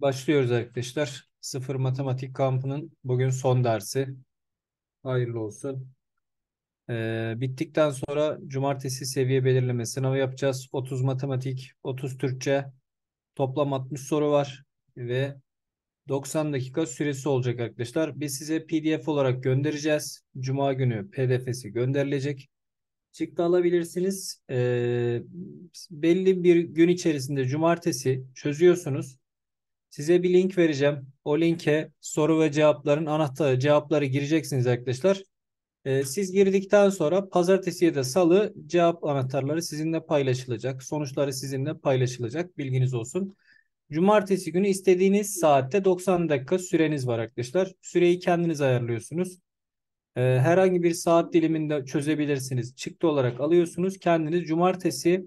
Başlıyoruz arkadaşlar. Sıfır Matematik Kampı'nın bugün son dersi. Hayırlı olsun. Ee, bittikten sonra cumartesi seviye belirleme sınavı yapacağız. 30 matematik, 30 Türkçe. Toplam 60 soru var ve 90 dakika süresi olacak arkadaşlar. Biz size PDF olarak göndereceğiz. Cuma günü PDF'si gönderilecek. Çıktı alabilirsiniz. Ee, belli bir gün içerisinde cumartesi çözüyorsunuz. Size bir link vereceğim. O linke soru ve cevapların anahtarı, cevapları gireceksiniz arkadaşlar. Ee, siz girdikten sonra Pazartesi ya da salı cevap anahtarları sizinle paylaşılacak. Sonuçları sizinle paylaşılacak. Bilginiz olsun. Cumartesi günü istediğiniz saatte 90 dakika süreniz var arkadaşlar. Süreyi kendiniz ayarlıyorsunuz. Ee, herhangi bir saat diliminde çözebilirsiniz. Çıktı olarak alıyorsunuz. Kendiniz cumartesi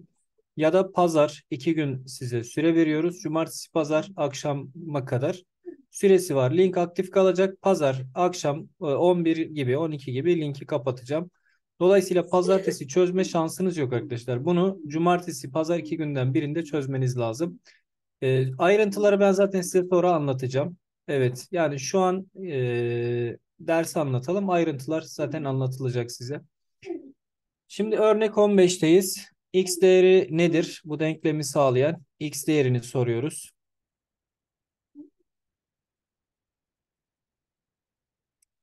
ya da pazar iki gün size süre veriyoruz. Cumartesi pazar akşama kadar süresi var. Link aktif kalacak. Pazar akşam 11 e, gibi 12 gibi linki kapatacağım. Dolayısıyla pazartesi çözme şansınız yok arkadaşlar. Bunu cumartesi pazar iki günden birinde çözmeniz lazım. E, ayrıntıları ben zaten size sonra anlatacağım. Evet yani şu an e, ders anlatalım. Ayrıntılar zaten anlatılacak size. Şimdi örnek 15'teyiz. X değeri nedir? Bu denklemi sağlayan X değerini soruyoruz.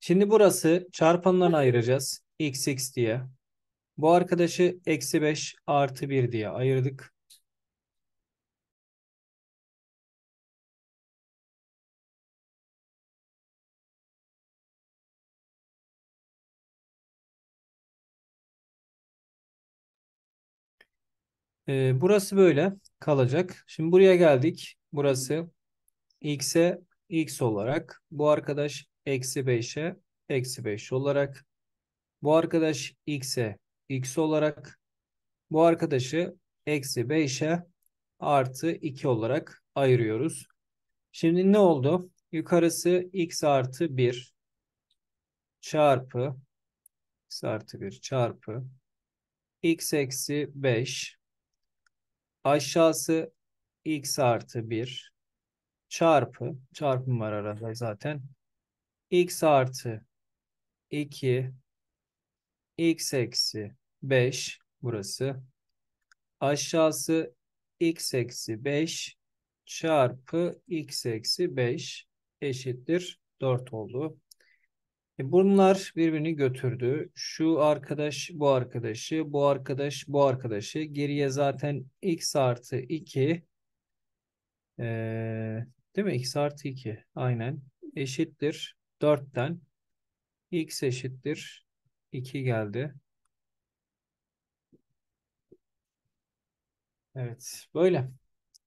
Şimdi burası çarpanlarını ayıracağız. X X diye. Bu arkadaşı eksi 5 artı 1 diye ayırdık. Ee, burası böyle kalacak. Şimdi buraya geldik. Burası x'e x olarak. Bu arkadaş eksi 5'e eksi 5 olarak. Bu arkadaş x'e x olarak. Bu arkadaşı eksi 5'e artı 2 olarak ayırıyoruz. Şimdi ne oldu? Yukarısı x artı 1 çarpı x artı 1 çarpı x eksi 5 aşağısı x artı 1 çarpı çarpım var arada zaten x artı 2 x eksi 5 burası aşağısı x eksi 5 çarpı x eksi 5 eşittir 4 oldu. E, bunlar birbirini götürdü. Şu arkadaş bu arkadaşı, bu arkadaş bu arkadaşı. Geriye zaten x artı 2 ee, değil mi? x artı 2 aynen eşittir 4'ten x eşittir 2 geldi. Evet böyle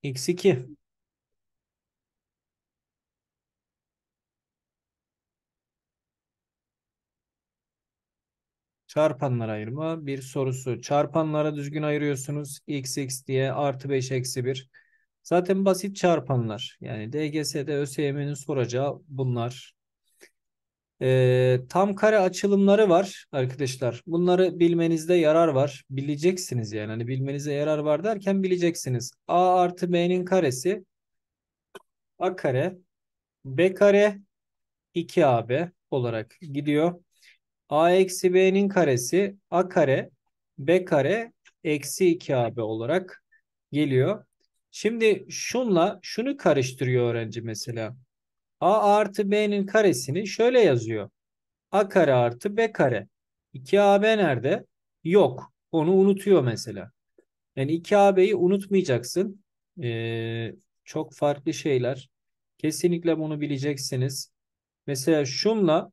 x2. Çarpanlar ayırma bir sorusu. Çarpanlara düzgün ayırıyorsunuz. x x diye artı 5 eksi 1. Zaten basit çarpanlar. Yani DGS'de ÖSYM'nin soracağı bunlar. Ee, tam kare açılımları var arkadaşlar. Bunları bilmenizde yarar var. Bileceksiniz yani. Hani bilmenize yarar var derken bileceksiniz. A artı B'nin karesi A kare B kare 2AB olarak gidiyor. A eksi B'nin karesi A kare B kare eksi 2AB olarak geliyor. Şimdi şunla şunu karıştırıyor öğrenci mesela. A artı B'nin karesini şöyle yazıyor. A kare artı B kare. 2AB nerede? Yok. Onu unutuyor mesela. Yani 2AB'yi unutmayacaksın. Ee, çok farklı şeyler. Kesinlikle bunu bileceksiniz. Mesela şunla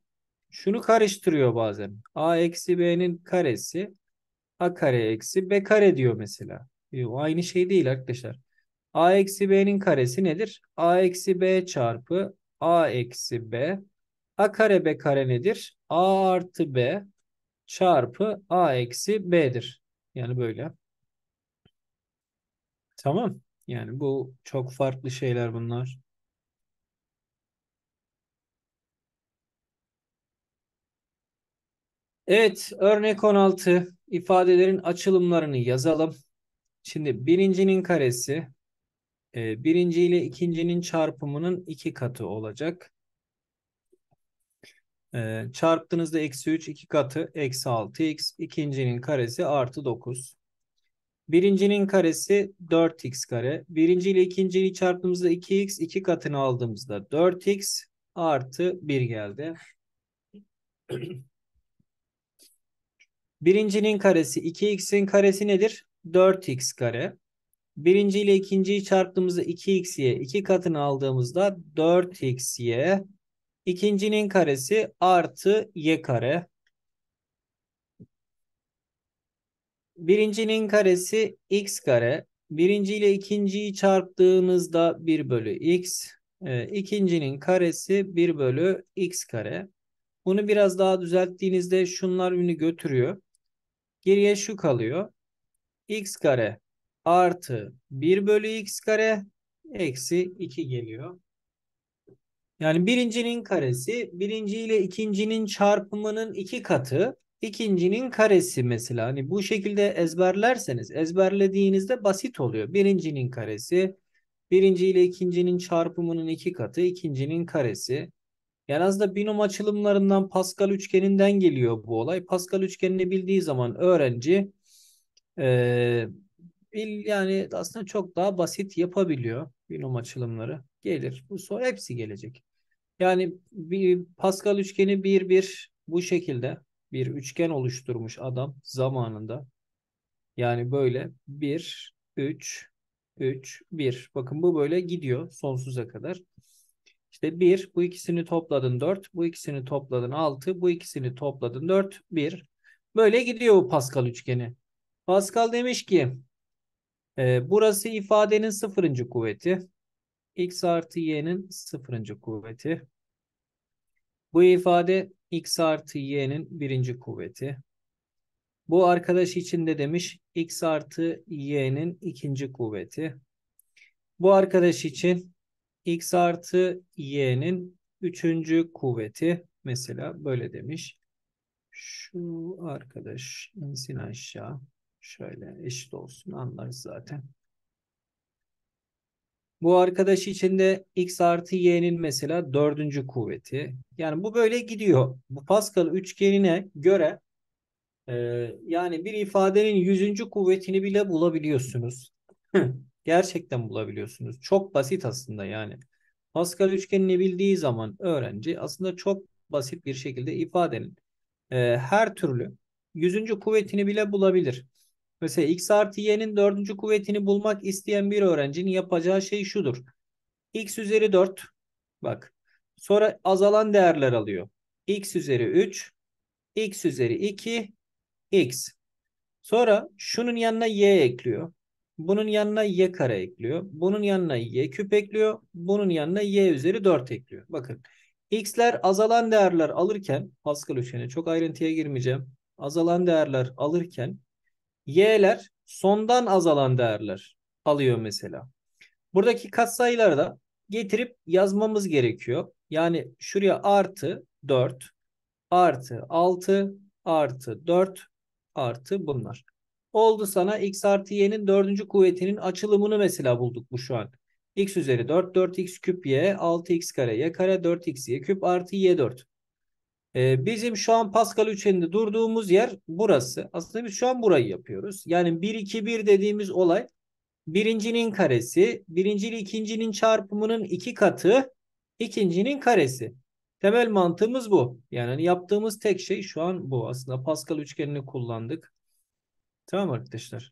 şunu karıştırıyor bazen. A eksi B'nin karesi A kare eksi B kare diyor mesela. Yo, e, aynı şey değil arkadaşlar. A eksi B'nin karesi nedir? A eksi B çarpı A eksi B. A kare B kare nedir? A artı B çarpı A eksi B'dir. Yani böyle. Tamam. Yani bu çok farklı şeyler bunlar. Evet, örnek 16 ifadelerin açılımlarını yazalım. Şimdi birincinin karesi e, birinci ile ikincinin çarpımının iki katı olacak. E, çarptığınızda eksi 3 iki katı eksi 6x ikincinin karesi artı 9. Birincinin karesi 4x kare. Birinci ile ikinciyi çarptığımızda 2x iki katını aldığımızda 4x artı 1 geldi. Birincinin karesi 2x'in karesi nedir? 4x kare. Birinci ile ikinciyi çarptığımızda 2x'ye 2 katını aldığımızda 4x'ye İkincinin karesi artı y kare. Birincinin karesi x kare. Birinci ile ikinciyi çarptığınızda 1 bölü x. E, ikincinin karesi 1 bölü x kare. Bunu biraz daha düzelttiğinizde şunlar ünü götürüyor. Geriye şu kalıyor. x kare artı 1 bölü x kare eksi 2 geliyor. Yani birincinin karesi birinci ile ikincinin çarpımının iki katı ikincinin karesi mesela. Hani bu şekilde ezberlerseniz ezberlediğinizde basit oluyor. Birincinin karesi birinci ile ikincinin çarpımının iki katı ikincinin karesi yani aslında binom açılımlarından Pascal üçgeninden geliyor bu olay. Pascal üçgenini bildiği zaman öğrenci e, bil, yani aslında çok daha basit yapabiliyor binom açılımları. Gelir. Bu soru hepsi gelecek. Yani bir Pascal üçgeni bir bir bu şekilde bir üçgen oluşturmuş adam zamanında. Yani böyle bir üç üç bir. Bakın bu böyle gidiyor sonsuza kadar. İşte 1, bu ikisini topladın 4, bu ikisini topladın 6, bu ikisini topladın 4, 1. Böyle gidiyor bu Pascal üçgeni. Pascal demiş ki e, burası ifadenin sıfırıncı kuvveti. X artı y'nin sıfırıncı kuvveti. Bu ifade x artı y'nin birinci kuvveti. Bu arkadaş için de demiş x artı y'nin ikinci kuvveti. Bu arkadaş için x artı y'nin üçüncü kuvveti mesela böyle demiş. Şu arkadaş insin aşağı. Şöyle eşit olsun anlarız zaten. Bu arkadaş içinde x artı y'nin mesela dördüncü kuvveti. Yani bu böyle gidiyor. Bu Pascal üçgenine göre e, yani bir ifadenin yüzüncü kuvvetini bile bulabiliyorsunuz gerçekten bulabiliyorsunuz. Çok basit aslında yani. Pascal üçgenini bildiği zaman öğrenci aslında çok basit bir şekilde ifadenin e, ee, her türlü yüzüncü kuvvetini bile bulabilir. Mesela x artı y'nin dördüncü kuvvetini bulmak isteyen bir öğrencinin yapacağı şey şudur. x üzeri 4 bak sonra azalan değerler alıyor. x üzeri 3 x üzeri 2 x. Sonra şunun yanına y ekliyor. Bunun yanına y kare ekliyor. Bunun yanına y küp ekliyor. Bunun yanına y üzeri 4 ekliyor. Bakın x'ler azalan değerler alırken Pascal üçgeni çok ayrıntıya girmeyeceğim. Azalan değerler alırken y'ler sondan azalan değerler alıyor mesela. Buradaki katsayıları da getirip yazmamız gerekiyor. Yani şuraya artı 4 artı 6 artı 4 artı bunlar. Oldu sana x artı y'nin dördüncü kuvvetinin açılımını mesela bulduk bu şu an. x üzeri 4, 4x küp y, 6x kare y kare, 4x y küp artı y 4. Ee, bizim şu an Pascal üçgeninde durduğumuz yer burası. Aslında biz şu an burayı yapıyoruz. Yani 1, 2, 1 dediğimiz olay birincinin karesi, birinci ile ikincinin çarpımının iki katı, ikincinin karesi. Temel mantığımız bu. Yani hani yaptığımız tek şey şu an bu. Aslında Pascal üçgenini kullandık. Tamam arkadaşlar.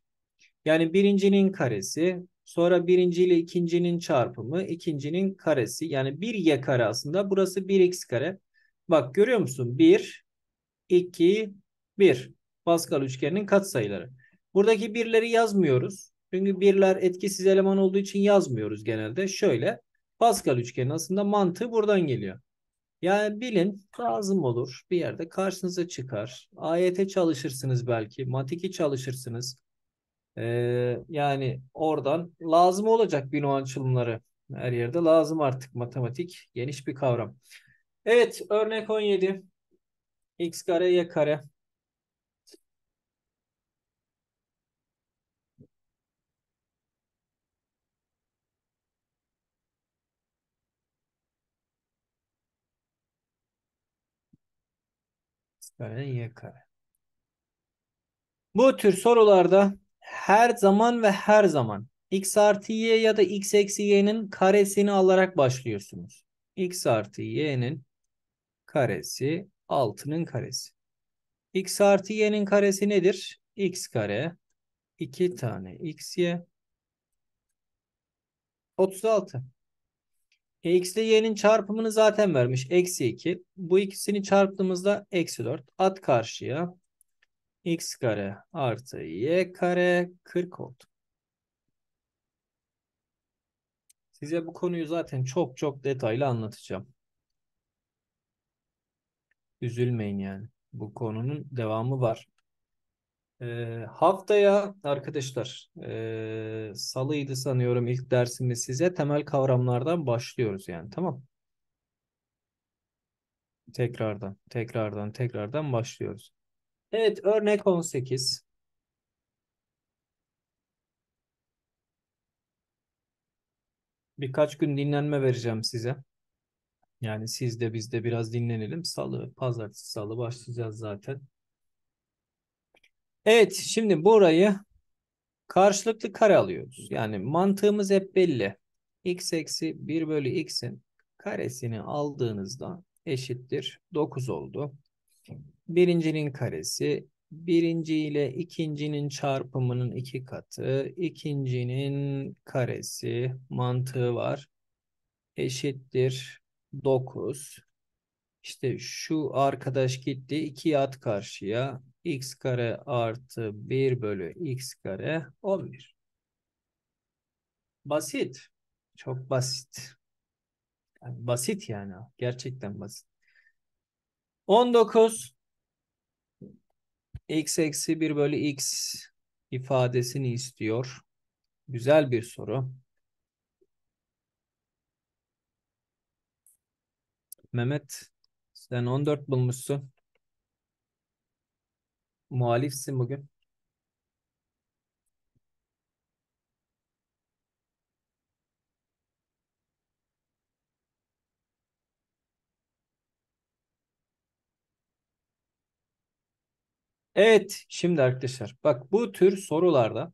Yani birincinin karesi sonra birinci ile ikincinin çarpımı ikincinin karesi yani bir y kare aslında burası bir x kare. Bak görüyor musun? 1, 2, 1. Pascal üçgeninin katsayıları. Buradaki birleri yazmıyoruz. Çünkü birler etkisiz eleman olduğu için yazmıyoruz genelde. Şöyle Pascal üçgenin aslında mantığı buradan geliyor. Yani bilin lazım olur. Bir yerde karşınıza çıkar. AYT çalışırsınız belki. Matiki çalışırsınız. Ee, yani oradan lazım olacak Binoan çılımları. Her yerde lazım artık matematik. Geniş bir kavram. Evet örnek 17. X kare y kare Böyle y kare. Bu tür sorularda her zaman ve her zaman x artı y ya da x eksi y'nin karesini alarak başlıyorsunuz. x artı y'nin karesi 6'nın karesi. x artı y'nin karesi nedir? x kare 2 tane x y, 36. X ile y'nin çarpımını zaten vermiş. Eksi 2. Bu ikisini çarptığımızda eksi 4. At karşıya. X kare artı Y kare 40 oldu. Size bu konuyu zaten çok çok detaylı anlatacağım. Üzülmeyin yani. Bu konunun devamı var. Ee, haftaya arkadaşlar e, salıydı sanıyorum ilk dersimiz size temel kavramlardan başlıyoruz yani tamam. Tekrardan tekrardan tekrardan başlıyoruz. Evet örnek 18. Birkaç gün dinlenme vereceğim size. Yani siz de biz de biraz dinlenelim. Salı, pazartesi, salı başlayacağız zaten. Evet şimdi burayı karşılıklı kare alıyoruz. Yani mantığımız hep belli. x eksi 1 bölü x'in karesini aldığınızda eşittir 9 oldu. Birincinin karesi birinci ile ikincinin çarpımının iki katı, ikincinin karesi mantığı var. Eşittir 9. İşte şu arkadaş gitti 2'ye at karşıya x kare artı 1 bölü x kare 11. Basit. Çok basit. Yani basit yani. Gerçekten basit. 19 x eksi 1 bölü x ifadesini istiyor. Güzel bir soru. Mehmet sen 14 bulmuşsun. Muhalifsin bugün. Evet, şimdi arkadaşlar bak bu tür sorularda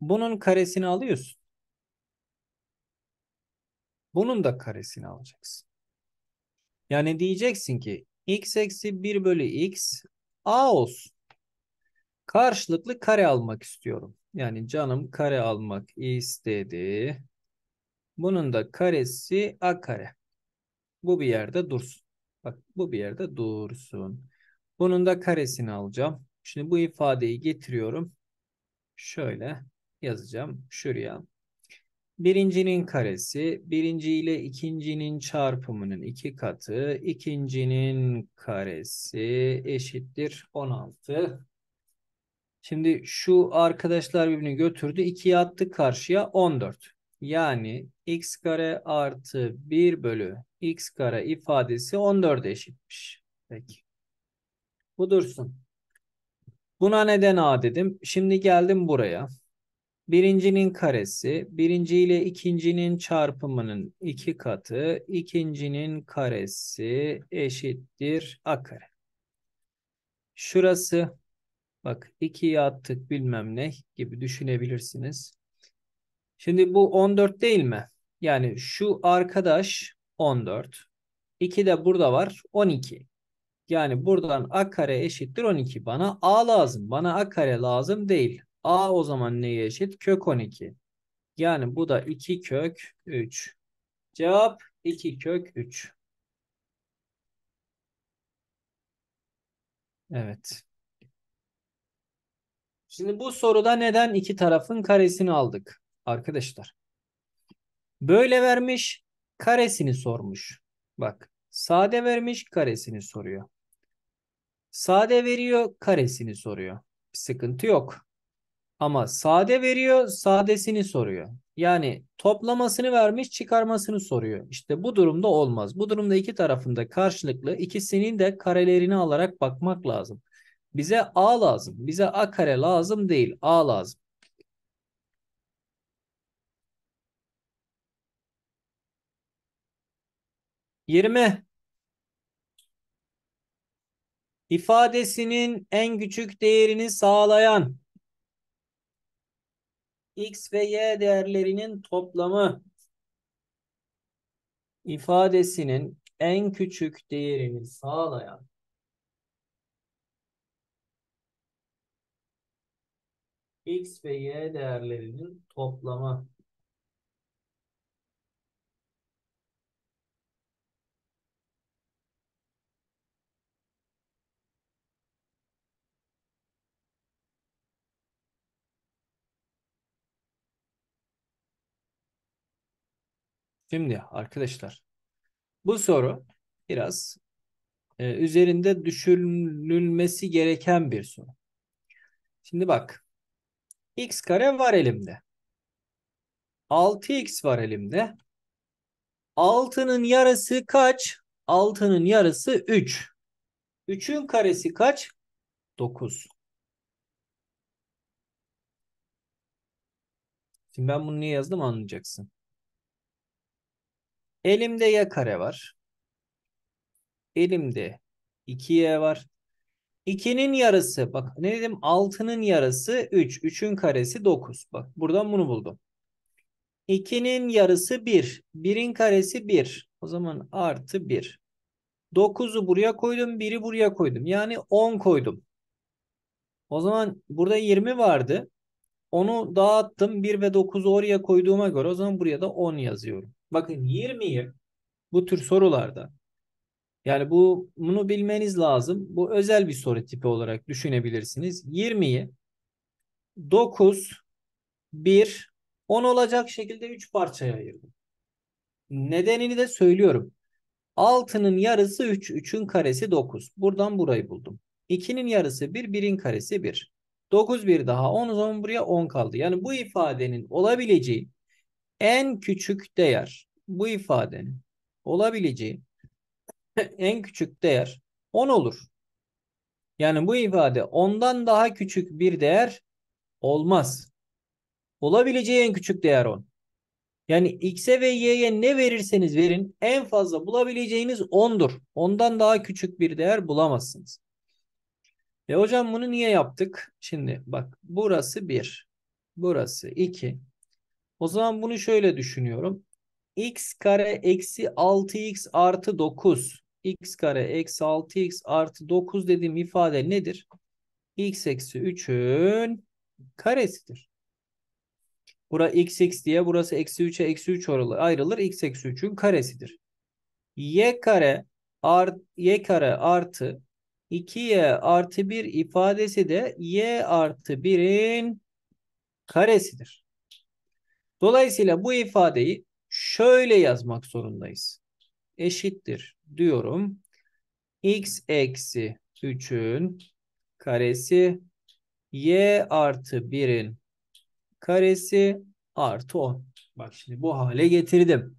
bunun karesini alıyorsun. Bunun da karesini alacaksın. Yani diyeceksin ki x eksi 1 bölü x a olsun. Karşılıklı kare almak istiyorum. Yani canım kare almak istedi. Bunun da karesi a kare. Bu bir yerde dursun. Bak bu bir yerde dursun. Bunun da karesini alacağım. Şimdi bu ifadeyi getiriyorum. Şöyle yazacağım şuraya. Birincinin karesi, birinci ile ikincinin çarpımının iki katı, ikincinin karesi eşittir 16. Şimdi şu arkadaşlar birbirini götürdü. 2'ye attık karşıya 14. Yani x kare artı 1 bölü x kare ifadesi 14'e eşitmiş. Peki. Bu dursun. Buna neden a dedim. Şimdi geldim buraya. Birincinin karesi, birinci ile ikincinin çarpımının iki katı, ikincinin karesi eşittir a kare. Şurası, bak 2'yi attık bilmem ne gibi düşünebilirsiniz. Şimdi bu 14 değil mi? Yani şu arkadaş 14. 2 de burada var 12. Yani buradan a kare eşittir 12. Bana a lazım. Bana a kare lazım değil. A o zaman neye eşit? Kök 12. Yani bu da 2 kök 3. Cevap 2 kök 3. Evet. Şimdi bu soruda neden iki tarafın karesini aldık arkadaşlar? Böyle vermiş karesini sormuş. Bak sade vermiş karesini soruyor. Sade veriyor karesini soruyor. Bir sıkıntı yok. Ama sade veriyor, sadesini soruyor. Yani toplamasını vermiş, çıkarmasını soruyor. İşte bu durumda olmaz. Bu durumda iki tarafında karşılıklı ikisinin de karelerini alarak bakmak lazım. Bize A lazım. Bize A kare lazım değil. A lazım. Yirmi. İfadesinin en küçük değerini sağlayan x ve y değerlerinin toplamı ifadesinin en küçük değerini sağlayan x ve y değerlerinin toplamı Şimdi arkadaşlar bu soru biraz e, üzerinde düşünülmesi gereken bir soru. Şimdi bak x kare var elimde. 6x var elimde. 6'nın yarısı kaç? 6'nın yarısı 3. 3'ün karesi kaç? 9. Şimdi ben bunu niye yazdım anlayacaksın. Elimde y kare var. Elimde 2y var. 2'nin yarısı bak ne dedim 6'nın yarısı 3. 3'ün karesi 9. Bak buradan bunu buldum. 2'nin yarısı 1. 1'in karesi 1. O zaman artı 1. 9'u buraya koydum. 1'i buraya koydum. Yani 10 koydum. O zaman burada 20 vardı. Onu dağıttım. 1 ve 9'u oraya koyduğuma göre o zaman buraya da 10 yazıyorum. Bakın 20'yi bu tür sorularda yani bu bunu bilmeniz lazım. Bu özel bir soru tipi olarak düşünebilirsiniz. 20'yi 9, 1, 10 olacak şekilde 3 parçaya ayırdım. Nedenini de söylüyorum. 6'nın yarısı 3, 3'ün karesi 9. Buradan burayı buldum. 2'nin yarısı 1, 1'in karesi 1. 9 1 daha 10 10 buraya 10 kaldı. Yani bu ifadenin olabileceği en küçük değer bu ifadenin olabileceği en küçük değer 10 olur. Yani bu ifade 10'dan daha küçük bir değer olmaz. Olabileceği en küçük değer 10. Yani x'e ve y'ye ne verirseniz verin en fazla bulabileceğiniz 10'dur. Ondan daha küçük bir değer bulamazsınız. Ve hocam bunu niye yaptık? Şimdi bak burası 1. Burası 2. O zaman bunu şöyle düşünüyorum. x kare eksi 6x artı 9. x kare eksi 6x artı 9 dediğim ifade nedir? x eksi 3'ün karesidir. Bura x x diye burası eksi 3'e eksi 3 ayrılır. x eksi 3'ün karesidir. y kare art, y kare artı 2y artı 1 ifadesi de y artı 1'in karesidir. Dolayısıyla bu ifadeyi şöyle yazmak zorundayız. Eşittir diyorum. x eksi 3'ün karesi y artı 1'in karesi artı 10. Bak şimdi bu hale getirdim.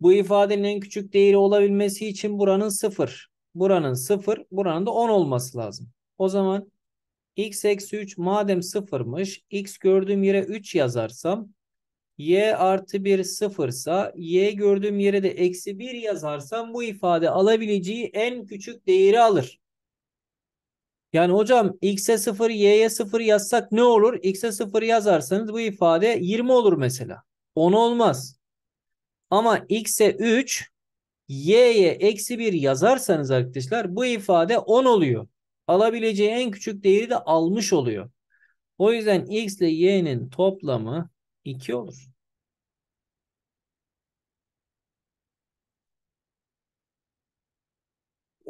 Bu ifadenin en küçük değeri olabilmesi için buranın 0. Buranın 0, buranın da 10 olması lazım. O zaman x eksi 3 madem 0'mış, x gördüğüm yere 3 yazarsam y artı 1 sıfırsa y gördüğüm yere de eksi 1 yazarsam bu ifade alabileceği en küçük değeri alır. Yani hocam x'e 0 y'ye 0 yazsak ne olur? x'e 0 yazarsanız bu ifade 20 olur mesela. 10 olmaz. Ama x'e 3 y'ye eksi 1 yazarsanız arkadaşlar bu ifade 10 oluyor. Alabileceği en küçük değeri de almış oluyor. O yüzden x ile y'nin toplamı 2 olur.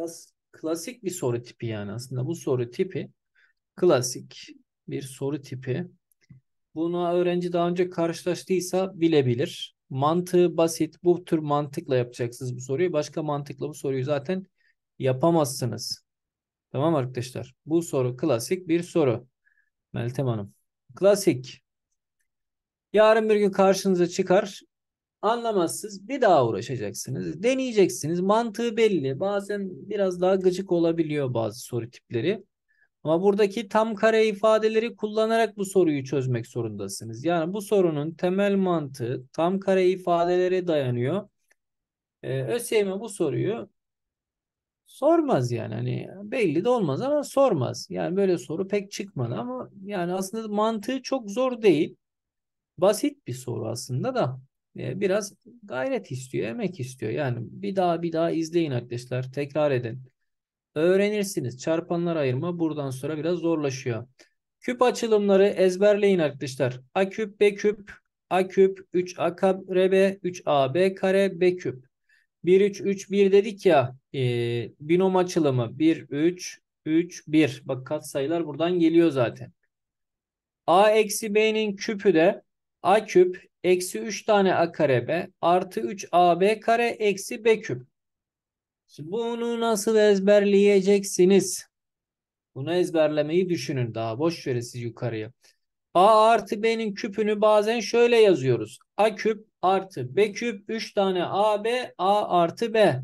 Klas, klasik bir soru tipi yani aslında. Bu soru tipi klasik bir soru tipi. Buna öğrenci daha önce karşılaştıysa bilebilir. Mantığı basit. Bu tür mantıkla yapacaksınız bu soruyu. Başka mantıkla bu soruyu zaten yapamazsınız. Tamam arkadaşlar. Bu soru klasik bir soru. Meltem Hanım. Klasik. Yarın bir gün karşınıza çıkar. Anlamazsız bir daha uğraşacaksınız. Deneyeceksiniz. Mantığı belli. Bazen biraz daha gıcık olabiliyor bazı soru tipleri. Ama buradaki tam kare ifadeleri kullanarak bu soruyu çözmek zorundasınız. Yani bu sorunun temel mantığı tam kare ifadelere dayanıyor. Ee, ÖSYM bu soruyu sormaz yani. Hani belli de olmaz ama sormaz. Yani böyle soru pek çıkmadı ama yani aslında mantığı çok zor değil. Basit bir soru aslında da ee, biraz gayret istiyor, emek istiyor. Yani bir daha bir daha izleyin arkadaşlar, tekrar edin. Öğrenirsiniz. Çarpanlar ayırma buradan sonra biraz zorlaşıyor. Küp açılımları ezberleyin arkadaşlar. A küp, B küp, A küp, 3A kare B, 3 a b kare B küp. 1 3 3 1 dedik ya e, binom açılımı 1 3 3 1 bak katsayılar buradan geliyor zaten. A eksi B'nin küpü de A küp Eksi 3 tane a kare b artı 3 ab kare eksi b küp. Şimdi bunu nasıl ezberleyeceksiniz? Bunu ezberlemeyi düşünün daha. Boş verin siz yukarıya. A artı B'nin küpünü bazen şöyle yazıyoruz. A küp artı B küp 3 tane AB A artı B.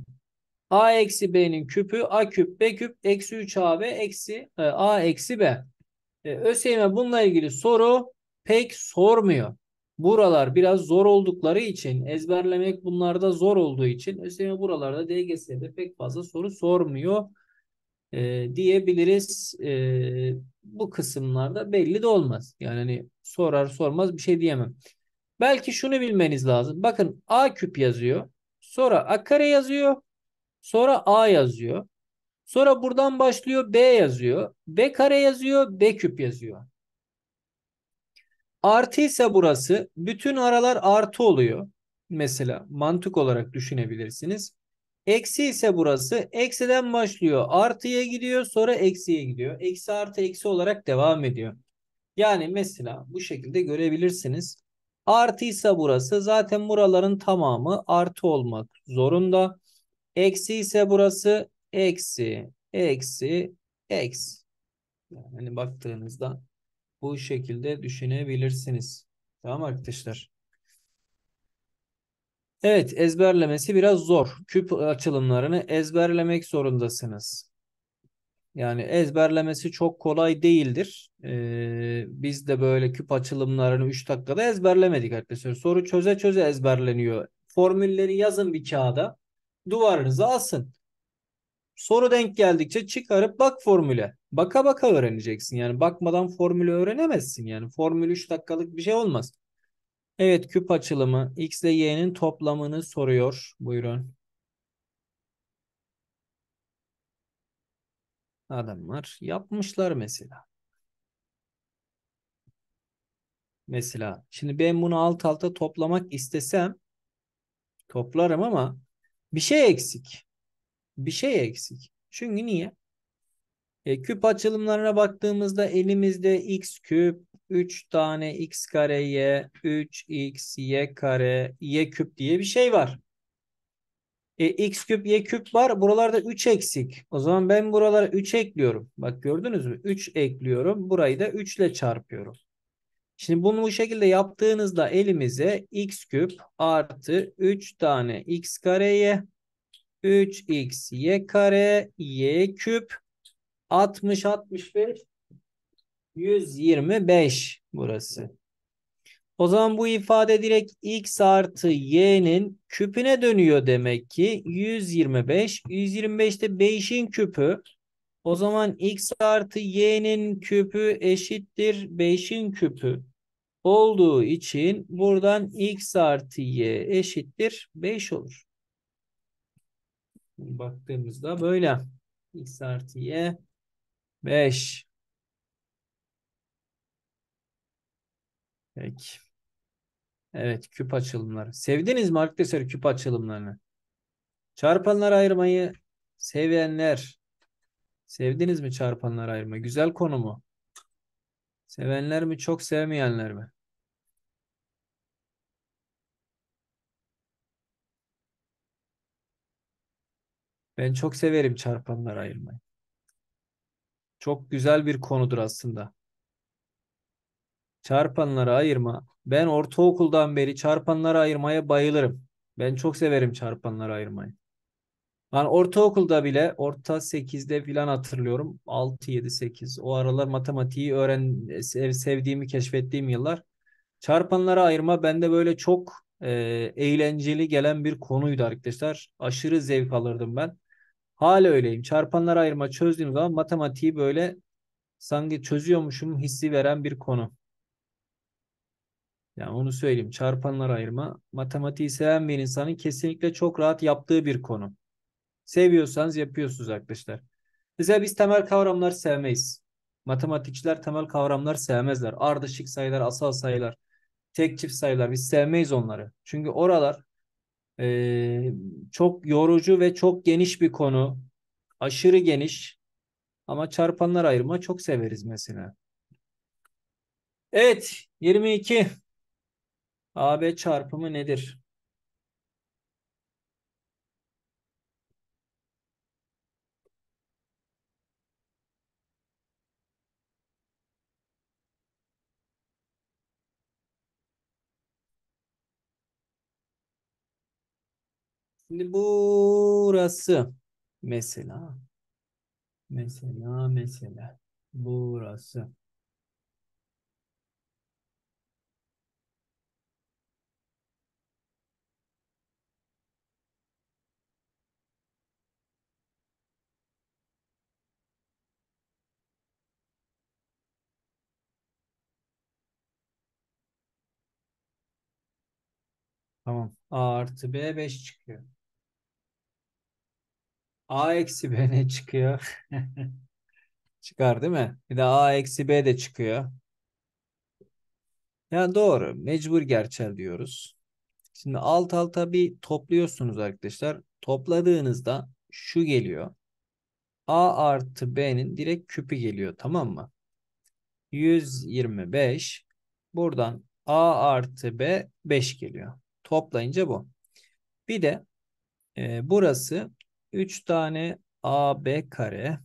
A eksi B'nin küpü A küp B küp eksi 3 AB eksi e, A eksi B. E, ÖSYM bununla ilgili soru pek sormuyor. Buralar biraz zor oldukları için ezberlemek bunlarda zor olduğu için ÖSYM buralarda DGS'de pek fazla soru sormuyor e, diyebiliriz. E, bu kısımlarda belli de olmaz. Yani hani sorar sormaz bir şey diyemem. Belki şunu bilmeniz lazım. Bakın A küp yazıyor. Sonra A kare yazıyor. Sonra A yazıyor. Sonra buradan başlıyor B yazıyor. B kare yazıyor. B küp yazıyor. Artı ise burası bütün aralar artı oluyor. Mesela mantık olarak düşünebilirsiniz. Eksi ise burası eksiden başlıyor. Artıya gidiyor sonra eksiye gidiyor. Eksi artı eksi olarak devam ediyor. Yani mesela bu şekilde görebilirsiniz. Artı ise burası zaten buraların tamamı artı olmak zorunda. Eksi ise burası eksi, eksi, eksi. Yani baktığınızda bu şekilde düşünebilirsiniz. Tamam arkadaşlar. Evet ezberlemesi biraz zor. Küp açılımlarını ezberlemek zorundasınız. Yani ezberlemesi çok kolay değildir. Ee, biz de böyle küp açılımlarını 3 dakikada ezberlemedik arkadaşlar. Soru çöze çöze ezberleniyor. Formülleri yazın bir kağıda. Duvarınıza asın. Soru denk geldikçe çıkarıp bak formüle. Baka baka öğreneceksin. Yani bakmadan formülü öğrenemezsin. Yani formül 3 dakikalık bir şey olmaz. Evet küp açılımı x ile y'nin toplamını soruyor. Buyurun. Adamlar yapmışlar mesela. Mesela şimdi ben bunu alt alta toplamak istesem toplarım ama bir şey eksik. Bir şey eksik. Çünkü niye? E, küp açılımlarına baktığımızda elimizde x küp, 3 tane x kare y, 3x y kare y küp diye bir şey var. E, x küp y küp var. Buralarda 3 eksik. O zaman ben buralara 3 ekliyorum. Bak gördünüz mü? 3 ekliyorum. Burayı da 3 ile çarpıyorum. Şimdi bunu bu şekilde yaptığınızda elimize x küp artı 3 tane x kareye 3x y kare y küp 60, 65, 125 burası. O zaman bu ifade direkt x artı y'nin küpüne dönüyor demek ki. 125. 125 de 5'in küpü. O zaman x artı y'nin küpü eşittir 5'in küpü olduğu için buradan x artı y eşittir 5 olur. Baktığımızda böyle x artı y 5. Peki. Evet küp açılımları. Sevdiniz mi arkadaşlar küp açılımlarını? Çarpanlar ayırmayı sevenler. Sevdiniz mi çarpanlar ayırma? Güzel konu mu? Sevenler mi çok sevmeyenler mi? Ben çok severim çarpanlar ayırmayı. Çok güzel bir konudur aslında. Çarpanlara ayırma. Ben ortaokuldan beri çarpanlara ayırmaya bayılırım. Ben çok severim çarpanlara ayırmayı. Yani ortaokulda bile orta 8'de filan hatırlıyorum. 6, 7, 8 o aralar matematiği öğren sev, sevdiğimi keşfettiğim yıllar. Çarpanlara ayırma bende böyle çok e, eğlenceli gelen bir konuydu arkadaşlar. Aşırı zevk alırdım ben. Hala öyleyim. Çarpanlar ayırma çözdüğüm zaman matematiği böyle sanki çözüyormuşum hissi veren bir konu. Yani onu söyleyeyim. Çarpanlar ayırma matematiği seven bir insanın kesinlikle çok rahat yaptığı bir konu. Seviyorsanız yapıyorsunuz arkadaşlar. Mesela biz temel kavramlar sevmeyiz. Matematikçiler temel kavramlar sevmezler. Ardışık sayılar, asal sayılar, tek çift sayılar biz sevmeyiz onları. Çünkü oralar ee, çok yorucu ve çok geniş bir konu. Aşırı geniş ama çarpanlar ayırma çok severiz mesela. Evet 22. AB çarpımı nedir? Şimdi burası mesela mesela mesela burası Tamam. A artı B 5 çıkıyor. A eksi B ne çıkıyor? Çıkar değil mi? Bir de A eksi B de çıkıyor. Yani doğru. Mecbur gerçel diyoruz. Şimdi alt alta bir topluyorsunuz arkadaşlar. Topladığınızda şu geliyor. A artı B'nin direkt küpü geliyor tamam mı? 125 buradan A artı B 5 geliyor. Toplayınca bu. Bir de e, burası 3 tane AB kare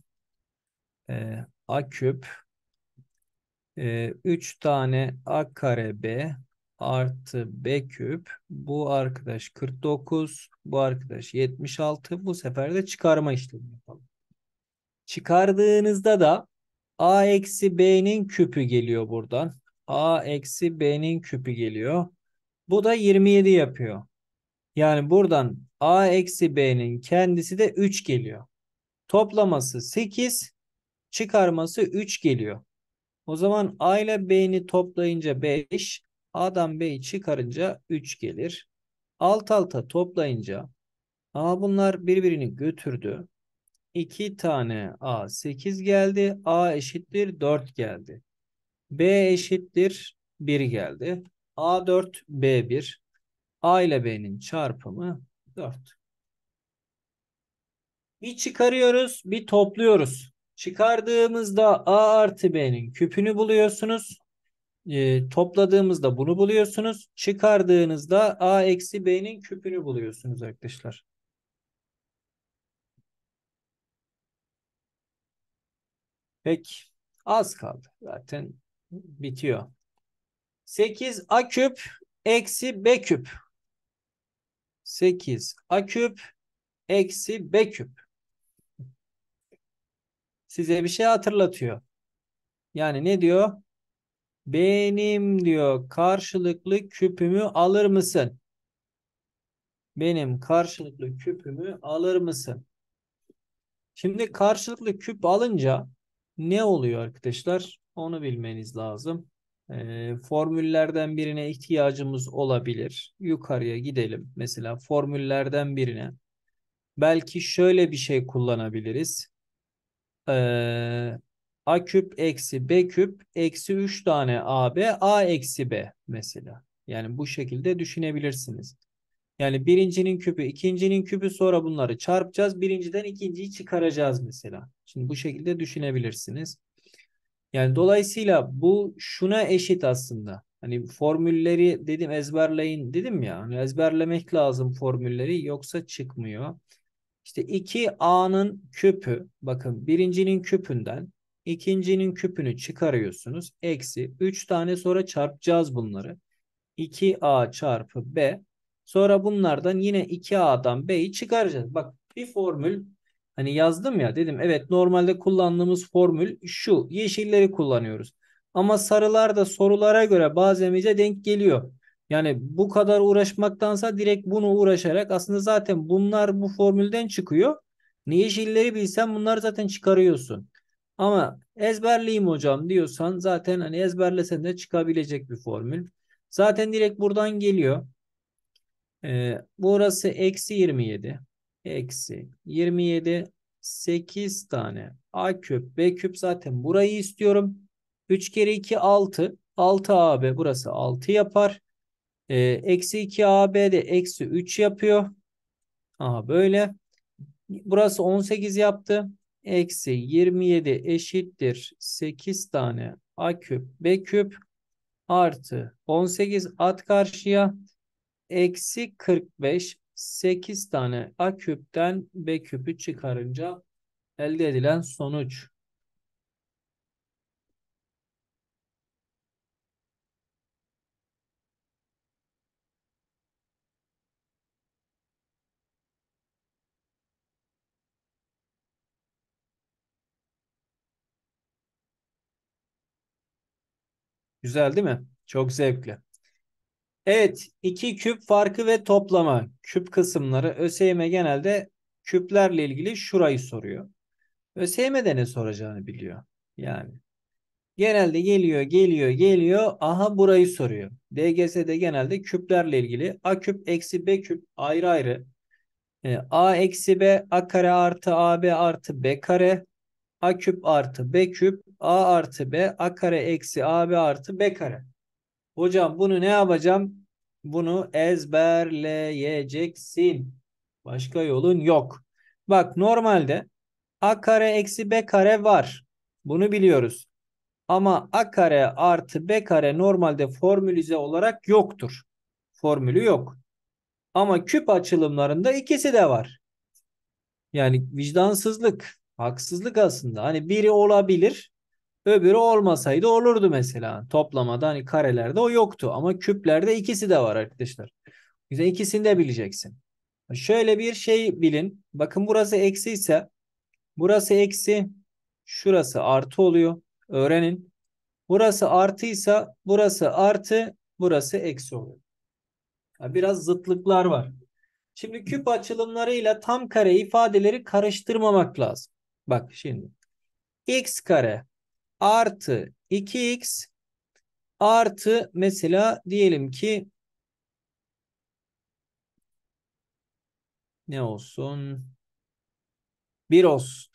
e, A küp e, 3 tane A kare B artı B küp bu arkadaş 49 bu arkadaş 76 bu sefer de çıkarma işlemi yapalım. Çıkardığınızda da A eksi B'nin küpü geliyor buradan. A eksi B'nin küpü geliyor. Bu da 27 yapıyor. Yani buradan a eksi b'nin kendisi de 3 geliyor. Toplaması 8, çıkarması 3 geliyor. O zaman a ile b'ni toplayınca 5, a'dan b'yi çıkarınca 3 gelir. Alt alta toplayınca a bunlar birbirini götürdü. 2 tane a 8 geldi. a eşittir 4 geldi. b eşittir 1 geldi. a 4 b 1 A ile B'nin çarpımı 4. Bir çıkarıyoruz, bir topluyoruz. Çıkardığımızda A artı B'nin küpünü buluyorsunuz. E, topladığımızda bunu buluyorsunuz. Çıkardığınızda A eksi B'nin küpünü buluyorsunuz arkadaşlar. Peki. Az kaldı. Zaten bitiyor. 8 A küp eksi B küp. 8 A küp eksi B küp. Size bir şey hatırlatıyor. Yani ne diyor? Benim diyor karşılıklı küpümü alır mısın? Benim karşılıklı küpümü alır mısın? Şimdi karşılıklı küp alınca ne oluyor arkadaşlar? Onu bilmeniz lazım. Ee, formüllerden birine ihtiyacımız olabilir. Yukarıya gidelim. Mesela formüllerden birine. Belki şöyle bir şey kullanabiliriz. Ee, a küp eksi b küp eksi 3 tane ab a eksi b mesela. Yani bu şekilde düşünebilirsiniz. Yani birincinin küpü, ikincinin küpü sonra bunları çarpacağız. Birinciden ikinciyi çıkaracağız mesela. Şimdi bu şekilde düşünebilirsiniz. Yani dolayısıyla bu şuna eşit aslında. Hani formülleri dedim ezberleyin dedim ya. Hani ezberlemek lazım formülleri yoksa çıkmıyor. İşte 2A'nın küpü bakın birincinin küpünden ikincinin küpünü çıkarıyorsunuz. Eksi 3 tane sonra çarpacağız bunları. 2A çarpı B. Sonra bunlardan yine 2A'dan B'yi çıkaracağız. Bak bir formül Hani yazdım ya dedim evet normalde kullandığımız formül şu yeşilleri kullanıyoruz. Ama sarılar da sorulara göre bazen bize denk geliyor. Yani bu kadar uğraşmaktansa direkt bunu uğraşarak aslında zaten bunlar bu formülden çıkıyor. Ne yeşilleri bilsen bunları zaten çıkarıyorsun. Ama ezberleyeyim hocam diyorsan zaten hani ezberlesen de çıkabilecek bir formül. Zaten direkt buradan geliyor. Ee, burası eksi 27 eksi 27 8 tane A küp B küp zaten burayı istiyorum. 3 kere 2 6. 6 AB burası 6 yapar. E, eksi 2 AB de eksi 3 yapıyor. Aha böyle. Burası 18 yaptı. Eksi 27 eşittir 8 tane A küp B küp artı 18 at karşıya. Eksi 45 8 tane A küpten B küpü çıkarınca elde edilen sonuç. Güzel değil mi? Çok zevkli. Evet, iki küp farkı ve toplama küp kısımları ÖSYM genelde küplerle ilgili şurayı soruyor. ÖSYM de ne soracağını biliyor. Yani genelde geliyor, geliyor, geliyor. Aha burayı soruyor. DGS'de genelde küplerle ilgili A küp eksi B küp ayrı ayrı. E, A eksi B, A kare artı AB artı B kare. A küp artı B küp, A artı B, A kare eksi AB artı B kare. Hocam bunu ne yapacağım? Bunu ezberleyeceksin. Başka yolun yok. Bak normalde a kare eksi b kare var. Bunu biliyoruz. Ama a kare artı b kare normalde formülize olarak yoktur. Formülü yok. Ama küp açılımlarında ikisi de var. Yani vicdansızlık, haksızlık aslında. Hani biri olabilir, Öbürü olmasaydı olurdu mesela. Toplamada hani karelerde o yoktu ama küplerde ikisi de var arkadaşlar. O yüzden ikisini de bileceksin. Şöyle bir şey bilin. Bakın burası eksi ise burası eksi şurası artı oluyor. Öğrenin. Burası artıysa burası artı burası eksi oluyor. Biraz zıtlıklar var. Şimdi küp açılımlarıyla tam kare ifadeleri karıştırmamak lazım. Bak şimdi. x kare artı 2x artı mesela diyelim ki ne olsun? 1 olsun.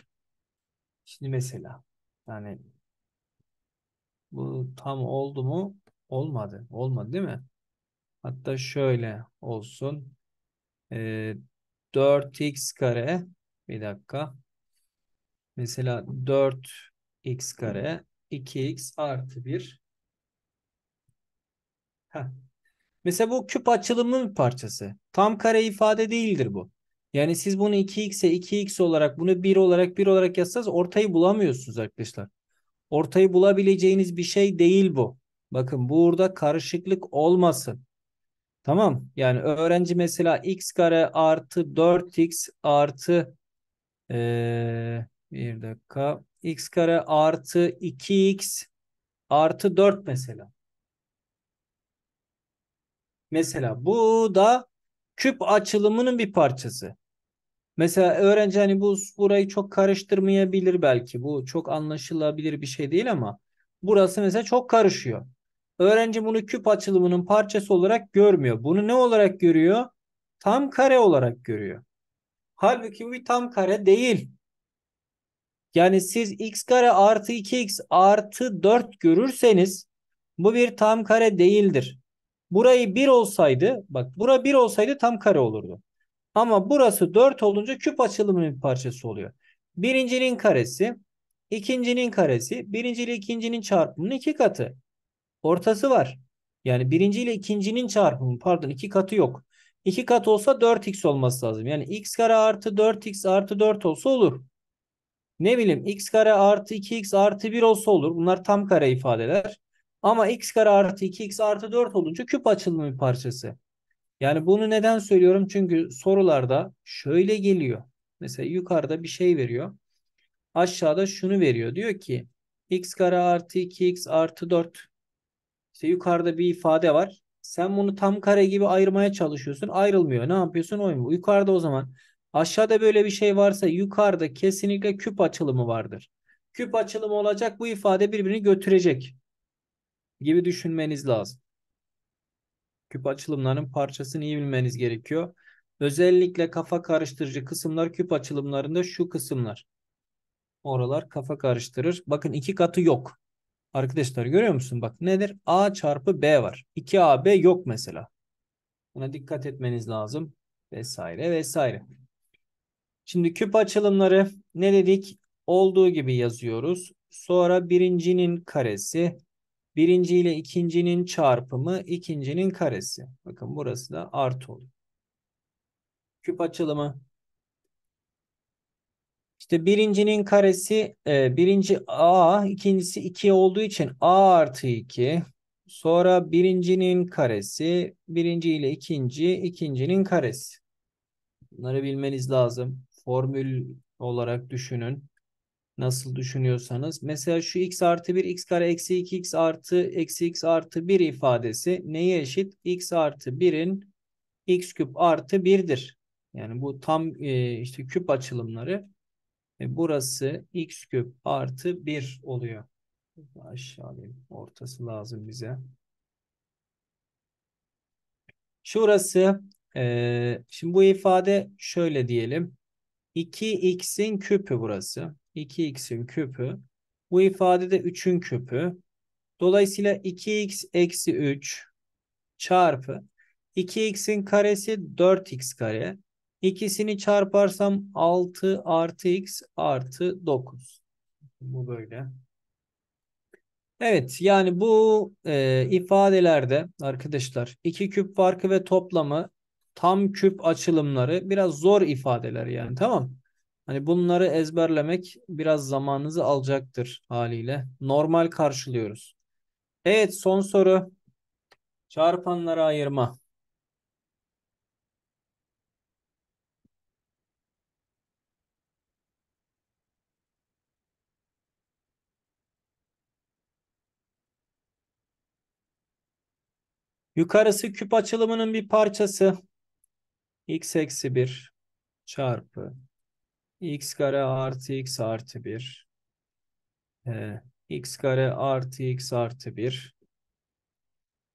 Şimdi mesela yani bu tam oldu mu? Olmadı. Olmadı değil mi? Hatta şöyle olsun. Ee, 4x kare bir dakika. Mesela 4 x kare 2x artı 1. Heh. Mesela bu küp açılımının bir parçası. Tam kare ifade değildir bu. Yani siz bunu 2x'e 2x olarak bunu 1 olarak 1 olarak yazsanız ortayı bulamıyorsunuz arkadaşlar. Ortayı bulabileceğiniz bir şey değil bu. Bakın burada karışıklık olmasın. Tamam. Yani öğrenci mesela x kare artı 4x artı ee, bir dakika x kare artı 2x artı 4 mesela. Mesela bu da küp açılımının bir parçası. Mesela öğrenci hani bu burayı çok karıştırmayabilir belki. Bu çok anlaşılabilir bir şey değil ama burası mesela çok karışıyor. Öğrenci bunu küp açılımının parçası olarak görmüyor. Bunu ne olarak görüyor? Tam kare olarak görüyor. Halbuki bu bir tam kare değil. Yani siz x kare artı 2x artı 4 görürseniz bu bir tam kare değildir. Burayı 1 olsaydı bak bura 1 olsaydı tam kare olurdu. Ama burası 4 olunca küp açılımının bir parçası oluyor. Birincinin karesi, ikincinin karesi, birinci ile ikincinin çarpımının iki katı. Ortası var. Yani birinci ile ikincinin çarpımı pardon iki katı yok. İki kat olsa 4x olması lazım. Yani x kare artı 4x artı 4 olsa olur. Ne bileyim x kare artı 2x artı 1 olsa olur. Bunlar tam kare ifadeler. Ama x kare artı 2x artı 4 olunca küp açılımı parçası. Yani bunu neden söylüyorum? Çünkü sorularda şöyle geliyor. Mesela yukarıda bir şey veriyor. Aşağıda şunu veriyor. Diyor ki x kare artı 2x artı 4. İşte yukarıda bir ifade var. Sen bunu tam kare gibi ayırmaya çalışıyorsun. Ayrılmıyor. Ne yapıyorsun? Oymuyor. Yukarıda o zaman Aşağıda böyle bir şey varsa yukarıda kesinlikle küp açılımı vardır. Küp açılımı olacak bu ifade birbirini götürecek gibi düşünmeniz lazım. Küp açılımların parçasını iyi bilmeniz gerekiyor. Özellikle kafa karıştırıcı kısımlar küp açılımlarında şu kısımlar. Oralar kafa karıştırır. Bakın iki katı yok. Arkadaşlar görüyor musun? Bak nedir? A çarpı B var. 2AB yok mesela. Buna dikkat etmeniz lazım. Vesaire vesaire. Şimdi küp açılımları ne dedik? Olduğu gibi yazıyoruz. Sonra birincinin karesi, birinci ile ikincinin çarpımı, ikincinin karesi. Bakın burası da artı oluyor. Küp açılımı. İşte birincinin karesi, e, birinci a, ikincisi 2 olduğu için a artı 2. Sonra birincinin karesi, birinci ile ikinci, ikincinin karesi. Bunları bilmeniz lazım formül olarak düşünün. Nasıl düşünüyorsanız. Mesela şu x artı 1, x kare eksi 2, x artı eksi x artı 1 ifadesi neye eşit? x artı 1'in x küp artı 1'dir. Yani bu tam e, işte küp açılımları. E, burası x küp artı 1 oluyor. Aşağıya ortası lazım bize. Şurası e, şimdi bu ifade şöyle diyelim. 2x'in küpü burası. 2x'in küpü. Bu ifade de 3'ün küpü. Dolayısıyla 2x eksi 3 çarpı 2x'in karesi 4x kare. İkisini çarparsam 6 artı x artı 9. Bu böyle. Evet yani bu e, ifadelerde arkadaşlar iki küp farkı ve toplamı tam küp açılımları biraz zor ifadeler yani tamam. Hani bunları ezberlemek biraz zamanınızı alacaktır haliyle. Normal karşılıyoruz. Evet son soru. Çarpanlara ayırma. Yukarısı küp açılımının bir parçası x eksi 1 çarpı x kare artı x artı 1 e, x kare artı x artı 1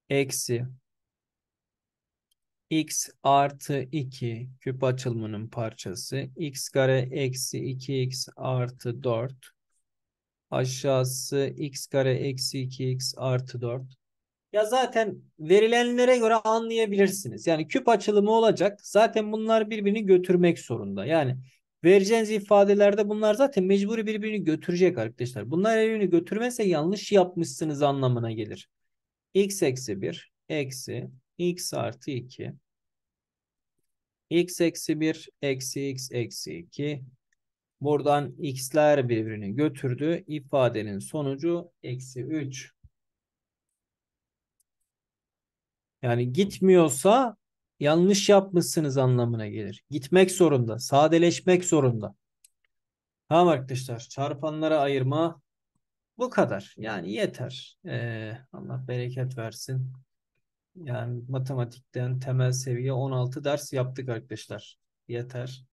eksi x artı 2 küp açılımının parçası x kare eksi 2x artı 4 aşağısı x kare eksi 2x artı 4 ya zaten verilenlere göre anlayabilirsiniz. Yani küp açılımı olacak. Zaten bunlar birbirini götürmek zorunda. Yani vereceğiniz ifadelerde bunlar zaten mecburi birbirini götürecek arkadaşlar. Bunlar birbirini götürmezse yanlış yapmışsınız anlamına gelir. x eksi 1 eksi x artı 2 x eksi 1 eksi x eksi 2 buradan x'ler birbirini götürdü. İfadenin sonucu eksi 3 Yani gitmiyorsa yanlış yapmışsınız anlamına gelir. Gitmek zorunda, sadeleşmek zorunda. Tamam arkadaşlar, çarpanlara ayırma bu kadar. Yani yeter. Ee, Allah bereket versin. Yani matematikten temel seviye 16 ders yaptık arkadaşlar. Yeter.